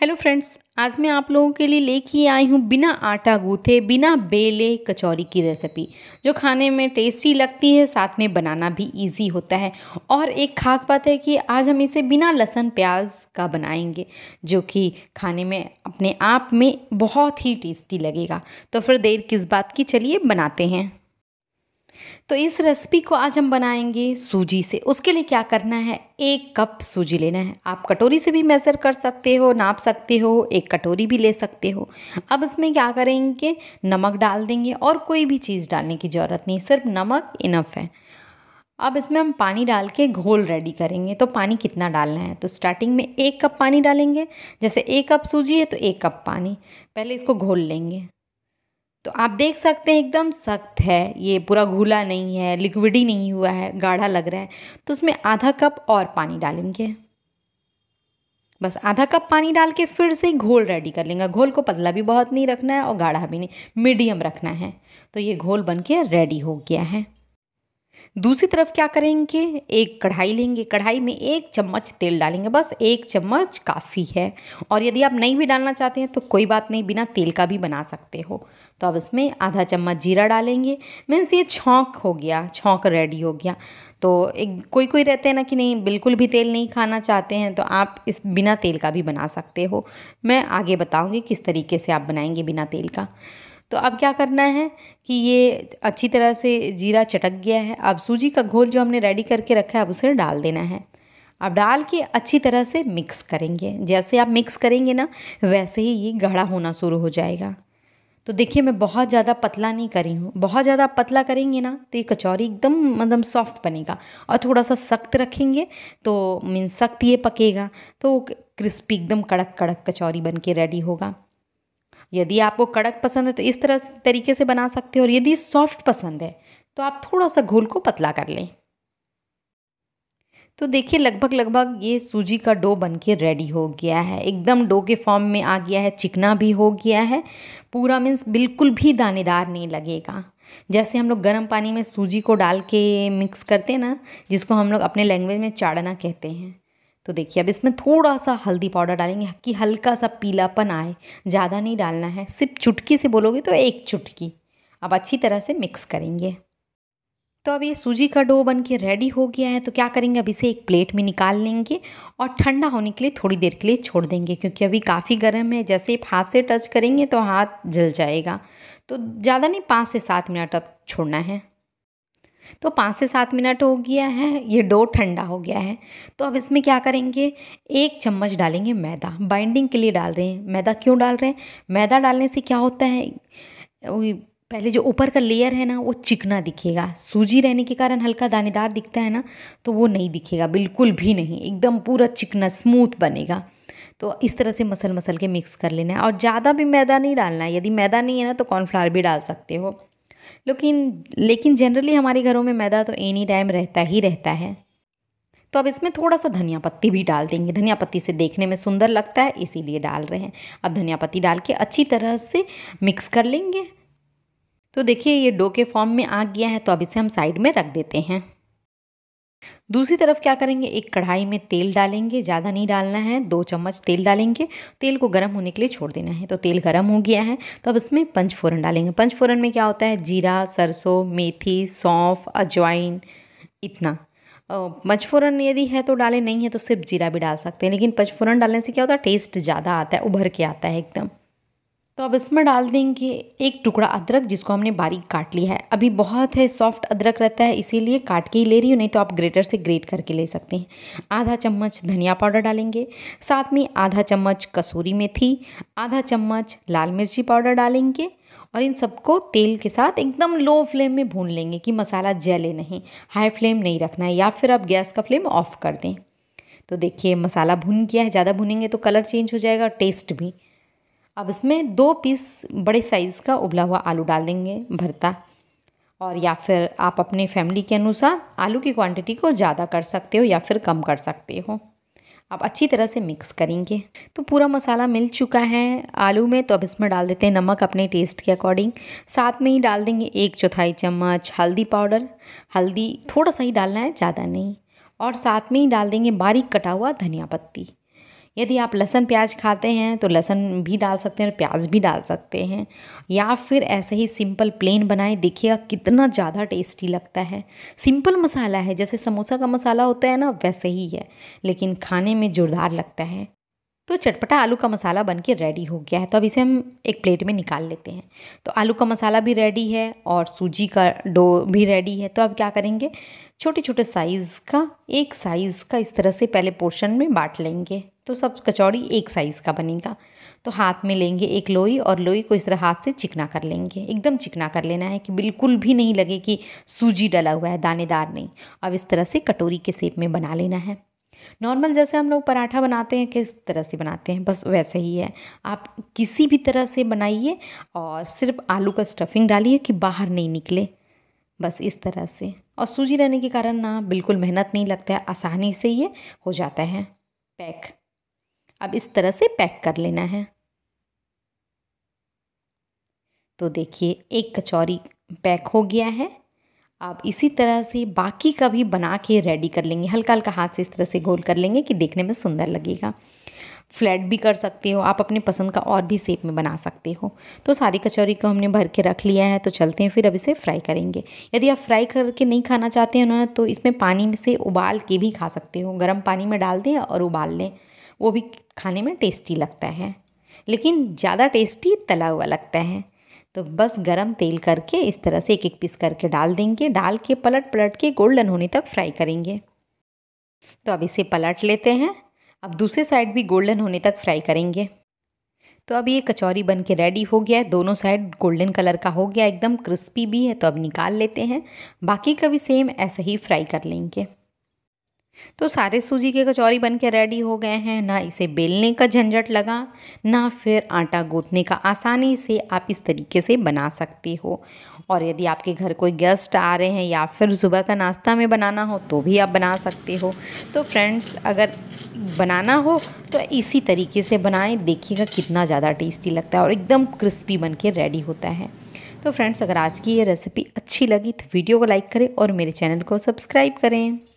hello friends आज मैं आप लोगों के लिए लेके आई हूँ बिना आटा गूथे बिना बेले कचौरी की रेसिपी जो खाने में टेस्टी लगती है साथ में बनाना भी इजी होता है और एक ख़ास बात है कि आज हम इसे बिना लहसन प्याज का बनाएंगे जो कि खाने में अपने आप में बहुत ही टेस्टी लगेगा तो फिर देर किस बात की चलिए बनाते हैं तो इस रेसिपी को आज हम बनाएंगे सूजी से उसके लिए क्या करना है एक कप सूजी लेना है आप कटोरी से भी मेज़र कर सकते हो नाप सकते हो एक कटोरी भी ले सकते हो अब इसमें क्या करेंगे नमक डाल देंगे और कोई भी चीज़ डालने की ज़रूरत नहीं सिर्फ नमक इनफ है अब इसमें हम पानी डाल के घोल रेडी करेंगे तो पानी कितना डालना है तो स्टार्टिंग में एक कप पानी डालेंगे जैसे एक कप सूजी है तो एक कप पानी पहले इसको घोल लेंगे तो आप देख सकते हैं एकदम सख्त है ये पूरा घुला नहीं है लिक्विड ही नहीं हुआ है गाढ़ा लग रहा है तो उसमें आधा कप और पानी डालेंगे बस आधा कप पानी डाल के फिर से घोल रेडी कर लेंगे घोल को पतला भी बहुत नहीं रखना है और गाढ़ा भी नहीं मीडियम रखना है तो ये घोल बन के रेडी हो गया है दूसरी तरफ क्या करेंगे एक कढ़ाई लेंगे कढ़ाई में एक चम्मच तेल डालेंगे बस एक चम्मच काफ़ी है और यदि आप नहीं भी डालना चाहते हैं तो कोई बात नहीं बिना तेल का भी बना सकते हो तो अब इसमें आधा चम्मच जीरा डालेंगे मीन्स ये छौंक हो गया छौंक रेडी हो गया तो एक कोई कोई रहते हैं ना कि नहीं बिल्कुल भी तेल नहीं खाना चाहते हैं तो आप इस बिना तेल का भी बना सकते हो मैं आगे बताऊँगी किस तरीके से आप बनाएंगे बिना तेल का तो अब क्या करना है कि ये अच्छी तरह से जीरा चटक गया है अब सूजी का घोल जो हमने रेडी करके रखा है अब उसे डाल देना है अब डाल के अच्छी तरह से मिक्स करेंगे जैसे आप मिक्स करेंगे ना वैसे ही ये गाढ़ा होना शुरू हो जाएगा तो देखिए मैं बहुत ज़्यादा पतला नहीं करी हूँ बहुत ज़्यादा पतला करेंगे ना तो ये कचौरी एकदम मतलब सॉफ्ट बनेगा और थोड़ा सा सख्त रखेंगे तो मीन सख्त ये पकेगा तो क्रिस्पी एकदम कड़क कड़क कचौरी बन के रेडी होगा यदि आपको कड़क पसंद है तो इस तरह तरीके से बना सकते हो और यदि सॉफ्ट पसंद है तो आप थोड़ा सा घोल को पतला कर लें तो देखिए लगभग लगभग ये सूजी का डो बन के रेडी हो गया है एकदम डो के फॉर्म में आ गया है चिकना भी हो गया है पूरा मीन्स बिल्कुल भी दानेदार नहीं लगेगा जैसे हम लोग गर्म पानी में सूजी को डाल के मिक्स करते हैं ना जिसको हम लोग अपने लैंग्वेज में चाड़ना कहते हैं तो देखिए अब इसमें थोड़ा सा हल्दी पाउडर डालेंगे कि हल्का सा पीलापन आए ज़्यादा नहीं डालना है सिर्फ चुटकी से बोलोगे तो एक चुटकी अब अच्छी तरह से मिक्स करेंगे तो अब ये सूजी का डो बन के रेडी हो गया है तो क्या करेंगे अब इसे एक प्लेट में निकाल लेंगे और ठंडा होने के लिए थोड़ी देर के लिए छोड़ देंगे क्योंकि अभी काफ़ी गर्म है जैसे आप हाथ से टच करेंगे तो हाथ जल जाएगा तो ज़्यादा नहीं पाँच से सात मिनट तक छोड़ना है तो पाँच से सात मिनट हो गया है ये डो ठंडा हो गया है तो अब इसमें क्या करेंगे एक चम्मच डालेंगे मैदा बाइंडिंग के लिए डाल रहे हैं मैदा क्यों डाल रहे हैं मैदा डालने से क्या होता है पहले जो ऊपर का लेयर है ना वो चिकना दिखेगा सूजी रहने के कारण हल्का दानेदार दिखता है ना तो वो नहीं दिखेगा बिल्कुल भी नहीं एकदम पूरा चिकना स्मूथ बनेगा तो इस तरह से मसल मसल के मिक्स कर लेना है और ज़्यादा भी मैदा नहीं डालना है यदि मैदा नहीं है ना तो कॉर्नफ्लावर भी डाल सकते हो लेकिन लेकिन जनरली हमारे घरों में मैदा तो एनी टाइम रहता ही रहता है तो अब इसमें थोड़ा सा धनिया पत्ती भी डाल देंगे धनिया पत्ती से देखने में सुंदर लगता है इसीलिए डाल रहे हैं अब धनिया पत्ती डाल के अच्छी तरह से मिक्स कर लेंगे तो देखिए ये डो के फॉर्म में आ गया है तो अब इसे हम साइड में रख देते हैं दूसरी तरफ क्या करेंगे एक कढ़ाई में तेल डालेंगे ज़्यादा नहीं डालना है दो चम्मच तेल डालेंगे तेल को गर्म होने के लिए छोड़ देना है तो तेल गर्म हो गया है तो अब इसमें पंचफोरन डालेंगे पंचफोरन में क्या होता है जीरा सरसों मेथी सौंफ अजवाइन इतना पंचफोरन यदि है तो डालें नहीं है तो सिर्फ जीरा भी डाल सकते हैं लेकिन पंचफोरन डालने से क्या होता है टेस्ट ज़्यादा आता है उभर के आता है एकदम तो अब इसमें डाल देंगे एक टुकड़ा अदरक जिसको हमने बारीक काट लिया है अभी बहुत है सॉफ्ट अदरक रहता है इसीलिए काट के ही ले रही हूँ नहीं तो आप ग्रेटर से ग्रेट करके ले सकते हैं आधा चम्मच धनिया पाउडर डालेंगे साथ में आधा चम्मच कसूरी मेथी आधा चम्मच लाल मिर्ची पाउडर डालेंगे और इन सबको तेल के साथ एकदम लो फ्लेम में भून लेंगे कि मसाला जले नहीं हाई फ्लेम नहीं रखना है या फिर आप गैस का फ्लेम ऑफ कर दें तो देखिए मसाला भून गया है ज़्यादा भुनेंगे तो कलर चेंज हो जाएगा और टेस्ट भी अब इसमें दो पीस बड़े साइज़ का उबला हुआ आलू डाल देंगे भरता और या फिर आप अपने फैमिली के अनुसार आलू की क्वांटिटी को ज़्यादा कर सकते हो या फिर कम कर सकते हो आप अच्छी तरह से मिक्स करेंगे तो पूरा मसाला मिल चुका है आलू में तो अब इसमें डाल देते हैं नमक अपने टेस्ट के अकॉर्डिंग साथ में ही डाल देंगे एक चौथाई चम्मच हल्दी पाउडर हल्दी थोड़ा सा ही डालना है ज़्यादा नहीं और साथ में ही डाल देंगे बारीक कटा हुआ धनिया पत्ती यदि आप लहसन प्याज खाते हैं तो लहसन भी डाल सकते हैं और प्याज भी डाल सकते हैं या फिर ऐसे ही सिंपल प्लेन बनाए देखिएगा कितना ज़्यादा टेस्टी लगता है सिंपल मसाला है जैसे समोसा का मसाला होता है ना वैसे ही है लेकिन खाने में जोरदार लगता है तो चटपटा आलू का मसाला बन के रेडी हो गया है तो अब इसे हम एक प्लेट में निकाल लेते हैं तो आलू का मसाला भी रेडी है और सूजी का डो भी रेडी है तो अब क्या करेंगे छोटे छोटे साइज़ का एक साइज़ का इस तरह से पहले पोर्शन में बांट लेंगे तो सब कचौड़ी एक साइज़ का बनेगा तो हाथ में लेंगे एक लोई और लोई को इस तरह हाथ से चिकना कर लेंगे एकदम चिकना कर लेना है कि बिल्कुल भी नहीं लगे कि सूजी डला हुआ है दानेदार नहीं अब इस तरह से कटोरी के सेप में बना लेना है नॉर्मल जैसे हम लोग पराठा बनाते हैं किस तरह से बनाते हैं बस वैसे ही है आप किसी भी तरह से बनाइए और सिर्फ आलू का स्टफिंग डालिए कि बाहर नहीं निकले बस इस तरह से और सूजी रहने के कारण ना बिल्कुल मेहनत नहीं लगता है आसानी से ये हो जाता है पैक अब इस तरह से पैक कर लेना है तो देखिए एक कचौरी पैक हो गया है आप इसी तरह से बाकी का भी बना के रेडी कर लेंगे हल्का हल्का हाथ से इस तरह से गोल कर लेंगे कि देखने में सुंदर लगेगा फ्लैट भी कर सकते हो आप अपने पसंद का और भी शेप में बना सकते हो तो सारी कचौरी को हमने भर के रख लिया है तो चलते हैं फिर अब इसे फ्राई करेंगे यदि आप फ्राई करके नहीं खाना चाहते हो ना तो इसमें पानी से उबाल के भी खा सकते हो गर्म पानी में डाल दें और उबाल लें वो भी खाने में टेस्टी लगता है लेकिन ज़्यादा टेस्टी तला हुआ लगता है तो बस गरम तेल करके इस तरह से एक एक पीस करके डाल देंगे डाल के पलट पलट के गोल्डन होने तक फ्राई करेंगे तो अब इसे पलट लेते हैं अब दूसरे साइड भी गोल्डन होने तक फ्राई करेंगे तो अब ये कचौरी बन के रेडी हो गया है दोनों साइड गोल्डन कलर का हो गया एकदम क्रिस्पी भी है तो अब निकाल लेते हैं बाकी का भी सेम ऐसे ही फ्राई कर लेंगे तो सारे सूजी के कचौरी बन के रेडी हो गए हैं ना इसे बेलने का झंझट लगा ना फिर आटा गूंथने का आसानी से आप इस तरीके से बना सकते हो और यदि आपके घर कोई गेस्ट आ रहे हैं या फिर सुबह का नाश्ता में बनाना हो तो भी आप बना सकते हो तो फ्रेंड्स अगर बनाना हो तो इसी तरीके से बनाएं देखिएगा कितना ज़्यादा टेस्टी लगता है और एकदम क्रिस्पी बन के रेडी होता है तो फ्रेंड्स अगर आज की ये रेसिपी अच्छी लगी तो वीडियो को लाइक करें और मेरे चैनल को सब्सक्राइब करें